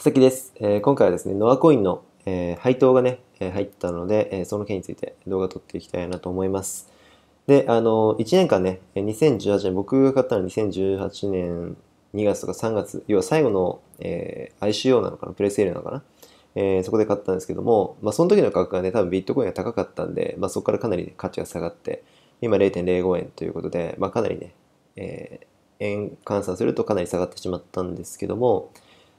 佐々木です。えー、今回はですね、ノアコインの、えー、配当がね、え入ったので、えその件について動画撮っていきたいなと思います。で、あの、1年間ね、2018年、僕が買ったのは2018年2月とか3月、要は最後の、え ICO なのかな、プレセールなのかな、えそこで買ったんですけども、まあ、その時の価格がね、多分ビットコインが高かったんで、まあ、そこからかなり、ね、価値が下がって、今0.05円ということで、まあ、かなりね、え円換算するとかなり下がってしまったんですけども、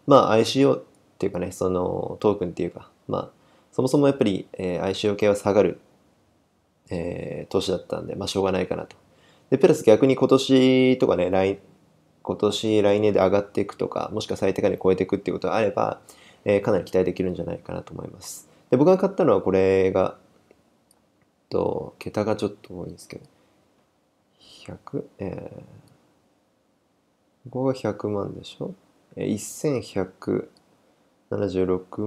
まあ ICO っていうかね、そのトークンっていうか、まあ、そもそもやっぱり、えー、ICO 系は下がる、えー、投資だったんで、まあしょうがないかなと。で、プラス逆に今年とかね、来、今年来年で上がっていくとか、もしくは最低限超えていくっていうことがあれば、えー、かなり期待できるんじゃないかなと思います。で、僕が買ったのはこれが、と、桁がちょっと多いんですけど、100、えー、ここが100万でしょ1176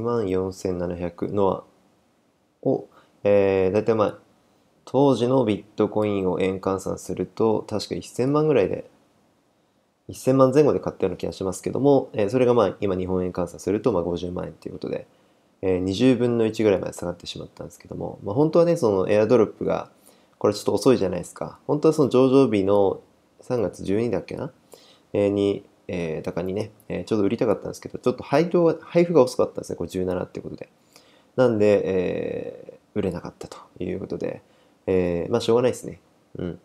万4700ノアを、えー、大体まあ当時のビットコインを円換算すると確か1000万ぐらいで1000万前後で買ったような気がしますけども、えー、それがまあ今日本円換算するとまあ50万円ということで、えー、20分の1ぐらいまで下がってしまったんですけども、まあ、本当はねそのエアドロップがこれちょっと遅いじゃないですか本当はその上場日の3月12だっけな、えー、にえー、高にね、えー、ちょうど売りたかったんですけど、ちょっと配当配布が遅かったんですね、これ17ってことで。なんで、えー、売れなかったということで、えー、まあしょうがないですね。うん。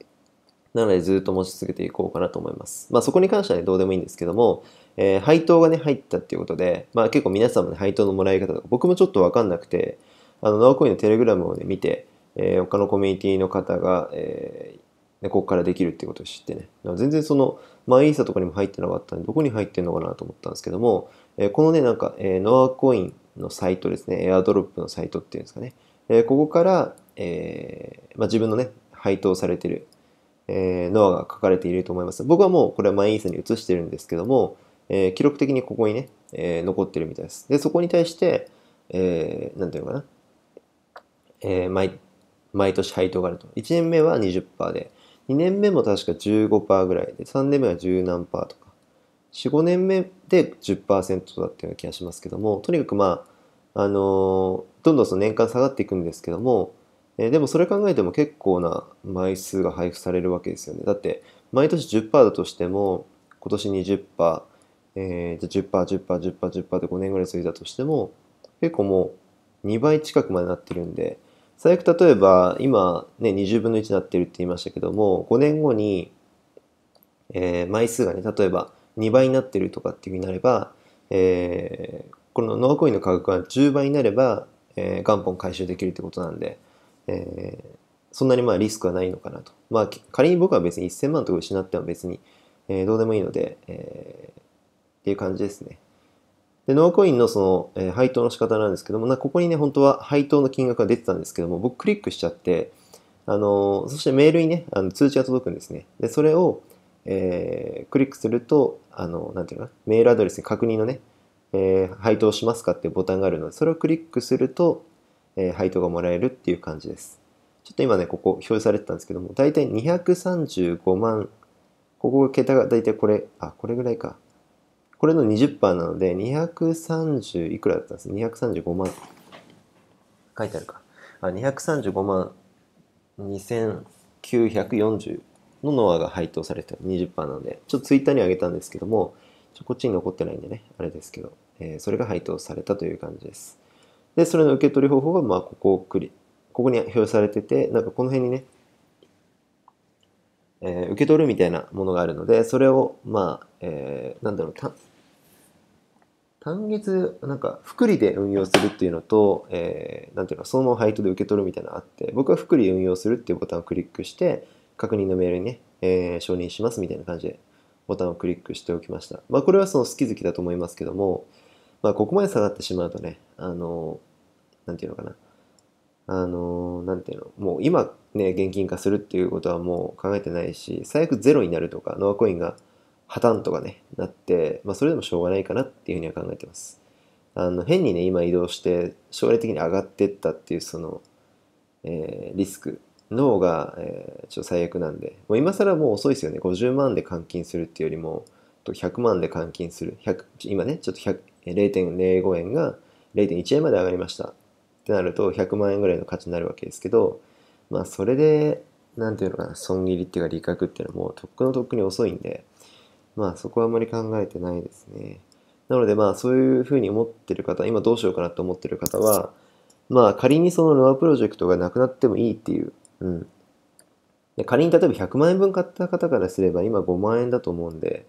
なのでずっと持ち続けていこうかなと思います。まあそこに関しては、ね、どうでもいいんですけども、えー、配当がね、入ったっていうことで、まあ結構皆さんもね、配当のもらい方とか、僕もちょっとわかんなくて、あの、ノアコインのテレグラムをね、見て、えー、他のコミュニティの方が、えー、でここからできるっていうことを知ってね全然そのマイイーサとかにも入ってなかったんでどこに入ってんのかなと思ったんですけども、えこのねなんか、えノアコインのサイトですねエアドロップのサイトっていうんですかね、えここから、えー、まあ、自分のね配当されてる、えノアが書かれていると思います僕はもうこれはマイイーサに移してるんですけども、え記録的にここにね、え残ってるみたいですでそこに対して何、えー、ていうのかな、えー毎、毎年配当があると1年目は20%で2年目も確か15%ぐらいで、3年目は10何パーとか、4、5年目で10%だったような気がしますけども、とにかくまあ、あのー、どんどんその年間下がっていくんですけども、えー、でもそれ考えても結構な枚数が配布されるわけですよね。だって、毎年10%だとしても、今年20%、えー、じゃあ10%、10%、10%、10%で5年ぐらい続いたとしても、結構もう2倍近くまでなってるんで、最悪例えば今ね20分の1になってるって言いましたけども5年後に、えー、枚数がね例えば2倍になってるとかっていうふうになれば、えー、このノアコインの価格が10倍になれば、えー、元本回収できるってことなんで、えー、そんなにまあリスクはないのかなと。まあ仮に僕は別に1000万とか失っても別に、えー、どうでもいいので、えー、っていう感じですね。で、ノアコインのその、えー、配当の仕方なんですけども、なここにね、本当は配当の金額が出てたんですけども、僕クリックしちゃって、あのー、そしてメールにね、あの通知が届くんですね。で、それを、えー、クリックすると、あの、なんていうかな、メールアドレスに確認のね、えー、配当しますかっていうボタンがあるので、それをクリックすると、えー、配当がもらえるっていう感じです。ちょっと今ね、ここ表示されてたんですけども、だいたい235万、ここが桁がだいたいこれ、あ、これぐらいか。これの20%なので、230いくらだったんです ?235 万。書いてあるか。あ235万2940のノアが配当されてる20%なので、ちょっとツイッターにあげたんですけども、ちょこっちに残ってないんでね、あれですけど、えー、それが配当されたという感じです。で、それの受け取り方法が、まあ、ここをクリ、ここに表示されてて、なんかこの辺にね、えー、受け取るみたいなものがあるので、それを、まあ、えー、なんだろう、単月、なんか、福利で運用するっていうのと、えー、ていうの、その配当で受け取るみたいなのあって、僕は福利運用するっていうボタンをクリックして、確認のメールにね、えー、承認しますみたいな感じで、ボタンをクリックしておきました。まあ、これはその好き好きだと思いますけども、まあ、ここまで下がってしまうとね、あの、何て言うのかな。あの、何て言うの、もう今ね、現金化するっていうことはもう考えてないし、最悪ゼロになるとか、ノアコインが破綻とかね、なって、まあ、それでもしょうがないかなっていうふうには考えてます。あの、変にね、今移動して、将来的に上がってったっていう、その、えー、リスクの方が、えー、ちょっと最悪なんで、もう今更もう遅いですよね。50万で換金するっていうよりも、100万で換金する。100今ね、ちょっと0.05円が0.1円まで上がりました。ってなると、100万円ぐらいの価値になるわけですけど、まあ、それで、なんていうのかな、損切りっていうか、利確っていうのはもうとっくのとっくに遅いんで、まあそこはあまり考えてないですね。なのでまあそういうふうに思ってる方、今どうしようかなと思ってる方は、まあ仮にそのノアプロジェクトがなくなってもいいっていう、うん。で仮に例えば100万円分買った方からすれば今5万円だと思うんで、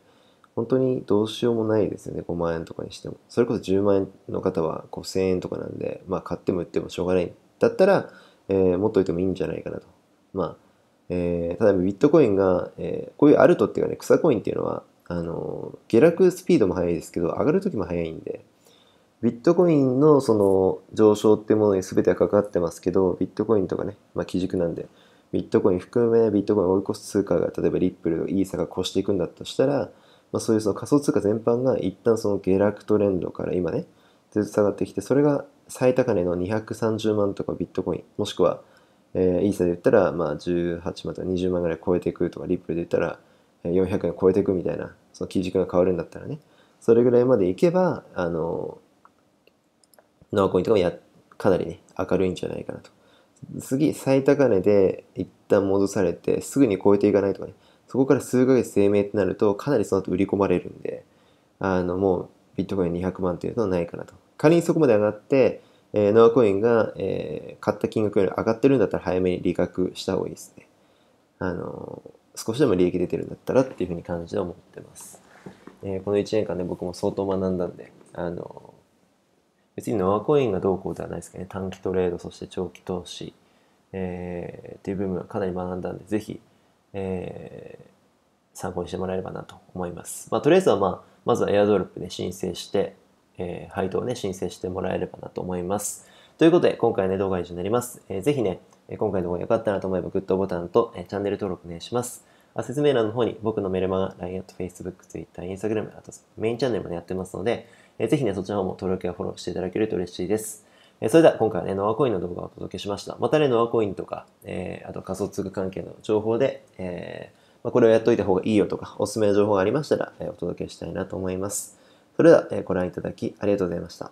本当にどうしようもないですよね、5万円とかにしても。それこそ10万円の方は5000円とかなんで、まあ買っても売ってもしょうがない。だったら、えー、持っといてもいいんじゃないかなと。まあ、えー、ただビットコインが、えー、こういうアルトっていうかね、草コインっていうのは、あの、下落スピードも速いですけど、上がる時も速いんで、ビットコインのその上昇っていうものに全てはかかってますけど、ビットコインとかね、まあ、基軸なんで、ビットコイン含めビットコインを追い越す通貨が、例えばリップル、イーサが越していくんだとしたら、まあ、そういうその仮想通貨全般が一旦その下落トレンドから今ね、ずっと下がってきて、それが最高値の230万とかビットコイン、もしくは、えー、イーサで言ったら、まあ、18万とか20万ぐらい超えてくるとか、リップルで言ったら、400円を超えていくみたいな、その基軸が変わるんだったらね、それぐらいまでいけば、あの、ノアコインとかもや、かなりね、明るいんじゃないかなと。次、最高値で一旦戻されて、すぐに超えていかないとかね、そこから数ヶ月生命ってなると、かなりその後売り込まれるんで、あの、もうビットコイン200万というのはないかなと。仮にそこまで上がって、えー、ノアコインが、えー、買った金額より上がってるんだったら早めに利確した方がいいですね。あのー少しでも利益出てるんだったらっていうふうに感じで思ってます。えー、この1年間で、ね、僕も相当学んだんで、あの、別にノアコインがどうこうではないですけどね、短期トレード、そして長期投資、えー、っていう部分はかなり学んだんで、ぜひ、えー、参考にしてもらえればなと思います。まあ、とりあえずは、まあ、まずはエアドロップで申請して、えー、配当をね、申請してもらえればなと思います。ということで、今回ね、動画以上になります。えー、ぜひね、今回の動画良かったなと思えばグッドボタンとチャンネル登録お願いします。あ説明欄の方に僕のメルマガ、LINE、Facebook、Twitter、Instagram、あとメインチャンネルも、やってますので、えぜひね、そちらも登録やフォローしていただけると嬉しいです。えそれでは今回はね、ノアコインの動画をお届けしました。またね、ノアコインとか、えー、あと仮想通貨関係の情報で、えー、まあ、これをやっといた方がいいよとか、おすすめの情報がありましたら、えお届けしたいなと思います。それでは、えご覧いただきありがとうございました。